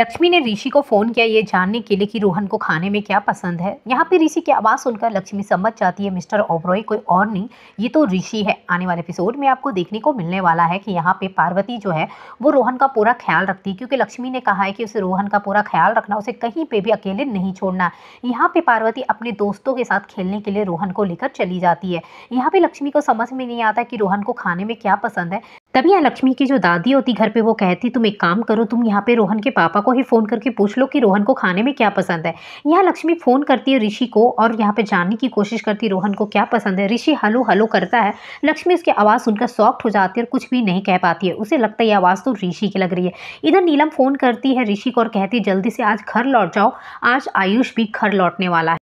लक्ष्मी ने ऋषि को फ़ोन किया ये जानने के लिए कि रोहन को खाने में क्या पसंद है यहाँ पे ऋषि की आवाज़ सुनकर लक्ष्मी समझ जाती है मिस्टर ओब्रॉय कोई और नहीं ये तो ऋषि है आने वाले एपिसोड में आपको देखने को मिलने वाला है कि यहाँ पे पार्वती जो है वो रोहन का पूरा ख्याल रखती है क्योंकि लक्ष्मी ने कहा है कि उसे रोहन का पूरा ख्याल रखना उसे कहीं पर भी अकेले नहीं छोड़ना यहाँ पर पार्वती अपने दोस्तों के साथ खेलने के लिए रोहन को लेकर चली जाती है यहाँ पर लक्ष्मी को समझ में नहीं आता कि रोहन को खाने में क्या पसंद है तभी यहाँ लक्ष्मी की जो दादी होती घर पे वो कहती तुम एक काम करो तुम यहाँ पे रोहन के पापा को ही फ़ोन करके पूछ लो कि रोहन को खाने में क्या पसंद है यहाँ लक्ष्मी फ़ोन करती है ऋषि को और यहाँ पे जानने की कोशिश करती है रोहन को क्या पसंद है ऋषि हलो हलो करता है लक्ष्मी उसकी आवाज़ सुनकर सॉफ्ट हो जाती है और कुछ भी नहीं कह पाती है उसे लगता है ये आवाज़ तो ऋषि की लग रही है इधर नीलम फ़ोन करती है ऋषि को और कहती है जल्दी से आज घर लौट जाओ आज आयुष भी घर लौटने वाला है